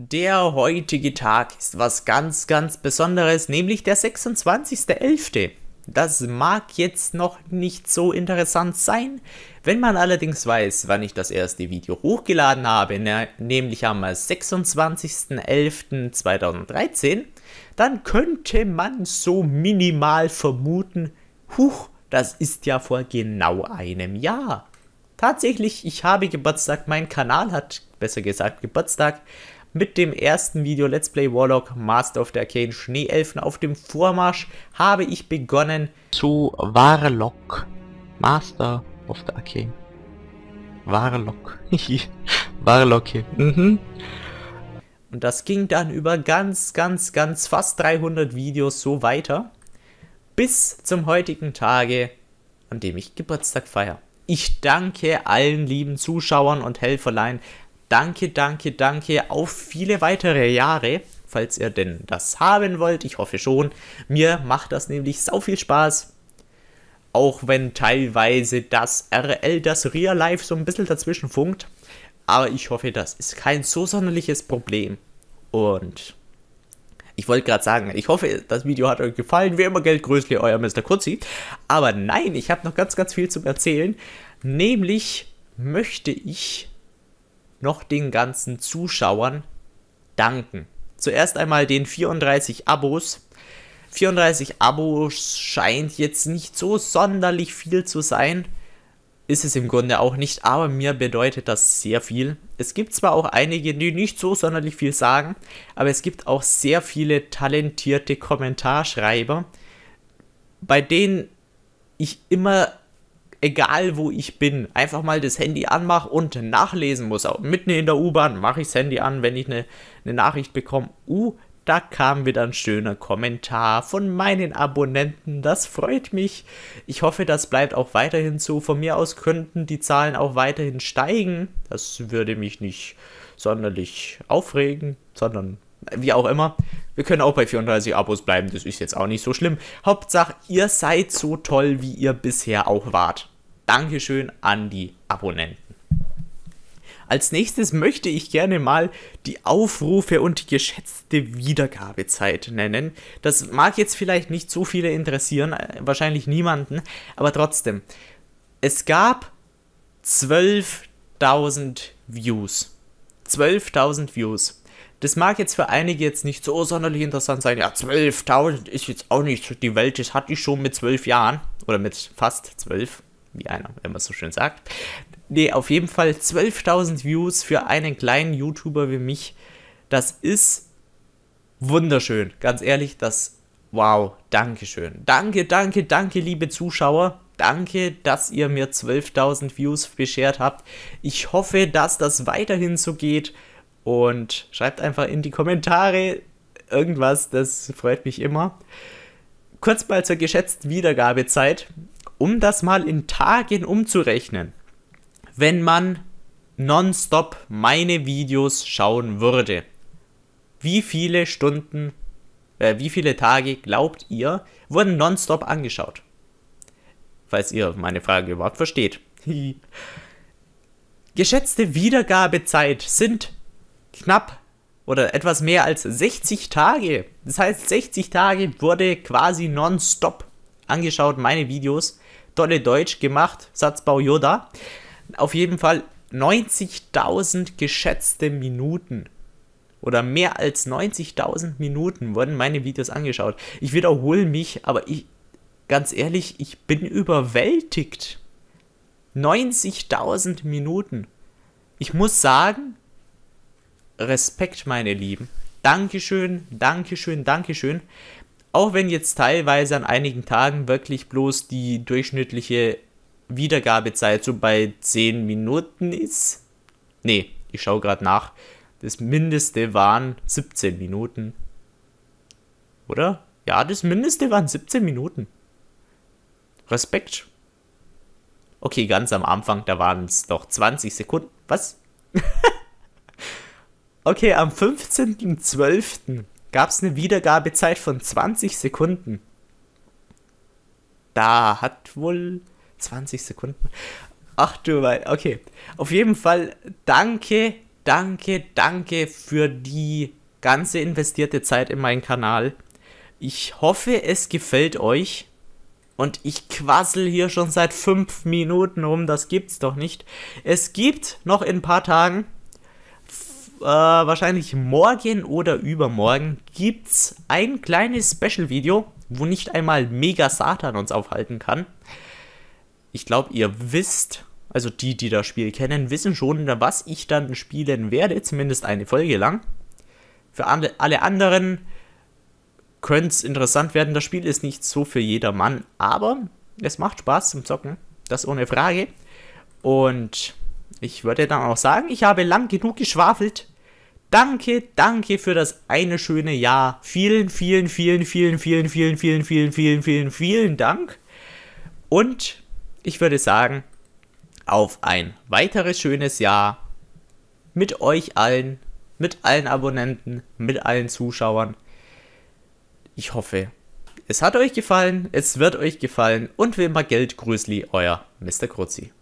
Der heutige Tag ist was ganz, ganz Besonderes, nämlich der 26.11. Das mag jetzt noch nicht so interessant sein, wenn man allerdings weiß, wann ich das erste Video hochgeladen habe, ne, nämlich am 26.11.2013, dann könnte man so minimal vermuten, huch, das ist ja vor genau einem Jahr. Tatsächlich, ich habe Geburtstag, mein Kanal hat, besser gesagt, Geburtstag, mit dem ersten Video Let's Play Warlock Master of the Arcane Schneeelfen auf dem Vormarsch habe ich begonnen zu Warlock Master of the Arcane. Warlock. Warlock hier. Mhm. Und das ging dann über ganz, ganz, ganz fast 300 Videos so weiter. Bis zum heutigen Tage, an dem ich Geburtstag feiere. Ich danke allen lieben Zuschauern und Helferlein, Danke, danke, danke auf viele weitere Jahre, falls ihr denn das haben wollt. Ich hoffe schon. Mir macht das nämlich sau viel Spaß. Auch wenn teilweise das RL, das Real Life so ein bisschen dazwischen funkt. Aber ich hoffe, das ist kein so sonderliches Problem. Und ich wollte gerade sagen, ich hoffe, das Video hat euch gefallen. Wie immer, Geld Größli, euer Mr. Kurzi. Aber nein, ich habe noch ganz, ganz viel zu erzählen. Nämlich möchte ich noch den ganzen Zuschauern danken. Zuerst einmal den 34 Abos. 34 Abos scheint jetzt nicht so sonderlich viel zu sein. Ist es im Grunde auch nicht, aber mir bedeutet das sehr viel. Es gibt zwar auch einige, die nicht so sonderlich viel sagen, aber es gibt auch sehr viele talentierte Kommentarschreiber, bei denen ich immer egal wo ich bin, einfach mal das Handy anmache und nachlesen muss. Auch mitten in der U-Bahn mache ich das Handy an, wenn ich eine ne Nachricht bekomme. Uh, da kam wieder ein schöner Kommentar von meinen Abonnenten. Das freut mich. Ich hoffe, das bleibt auch weiterhin so. Von mir aus könnten die Zahlen auch weiterhin steigen. Das würde mich nicht sonderlich aufregen, sondern wie auch immer. Wir können auch bei 34 Abos bleiben, das ist jetzt auch nicht so schlimm. Hauptsache, ihr seid so toll, wie ihr bisher auch wart. Dankeschön an die Abonnenten. Als nächstes möchte ich gerne mal die Aufrufe und die geschätzte Wiedergabezeit nennen. Das mag jetzt vielleicht nicht so viele interessieren, äh, wahrscheinlich niemanden, aber trotzdem. Es gab 12.000 Views. 12.000 Views. Das mag jetzt für einige jetzt nicht so sonderlich interessant sein. Ja, 12.000 ist jetzt auch nicht die Welt. Das hatte ich schon mit 12 Jahren. Oder mit fast 12, wie einer immer so schön sagt. Nee, auf jeden Fall 12.000 Views für einen kleinen YouTuber wie mich. Das ist wunderschön. Ganz ehrlich, das. Wow, Dankeschön. Danke, danke, danke, liebe Zuschauer. Danke, dass ihr mir 12.000 Views beschert habt. Ich hoffe, dass das weiterhin so geht und schreibt einfach in die Kommentare irgendwas, das freut mich immer. Kurz mal zur geschätzten Wiedergabezeit, um das mal in Tagen umzurechnen. Wenn man nonstop meine Videos schauen würde, wie viele Stunden, äh, wie viele Tage glaubt ihr, wurden nonstop angeschaut? Falls ihr meine Frage überhaupt versteht. Geschätzte Wiedergabezeit sind knapp oder etwas mehr als 60 Tage. Das heißt, 60 Tage wurde quasi nonstop angeschaut, meine Videos. Dolle Deutsch gemacht, Satzbau Yoda. Auf jeden Fall 90.000 geschätzte Minuten oder mehr als 90.000 Minuten wurden meine Videos angeschaut. Ich wiederhole mich, aber ich, ganz ehrlich, ich bin überwältigt. 90.000 Minuten. Ich muss sagen, Respekt, meine Lieben. Dankeschön, Dankeschön, Dankeschön. Auch wenn jetzt teilweise an einigen Tagen wirklich bloß die durchschnittliche Wiedergabezeit so bei 10 Minuten ist. Nee, ich schaue gerade nach. Das Mindeste waren 17 Minuten. Oder? Ja, das Mindeste waren 17 Minuten. Respekt. Okay, ganz am Anfang, da waren es doch 20 Sekunden. Was? Okay, am 15.12. gab es eine Wiedergabezeit von 20 Sekunden. Da hat wohl 20 Sekunden. Ach du wei, okay. Auf jeden Fall danke, danke, danke für die ganze investierte Zeit in meinen Kanal. Ich hoffe, es gefällt euch. Und ich quassel hier schon seit 5 Minuten rum, das gibt's doch nicht. Es gibt noch in ein paar Tagen äh, wahrscheinlich morgen oder übermorgen gibt's ein kleines Special-Video, wo nicht einmal Mega Satan uns aufhalten kann. Ich glaube, ihr wisst, also die, die das Spiel kennen, wissen schon, was ich dann spielen werde, zumindest eine Folge lang. Für alle, alle anderen könnte es interessant werden. Das Spiel ist nicht so für jedermann, aber es macht Spaß zum Zocken, das ohne Frage. Und ich würde dann auch sagen, ich habe lang genug geschwafelt. Danke, danke für das eine schöne Jahr. Vielen, vielen, vielen, vielen, vielen, vielen, vielen, vielen, vielen, vielen, vielen Dank. Und ich würde sagen, auf ein weiteres schönes Jahr mit euch allen, mit allen Abonnenten, mit allen Zuschauern. Ich hoffe, es hat euch gefallen, es wird euch gefallen und wie immer Geld, Grüßli, euer Mr. Kruzi.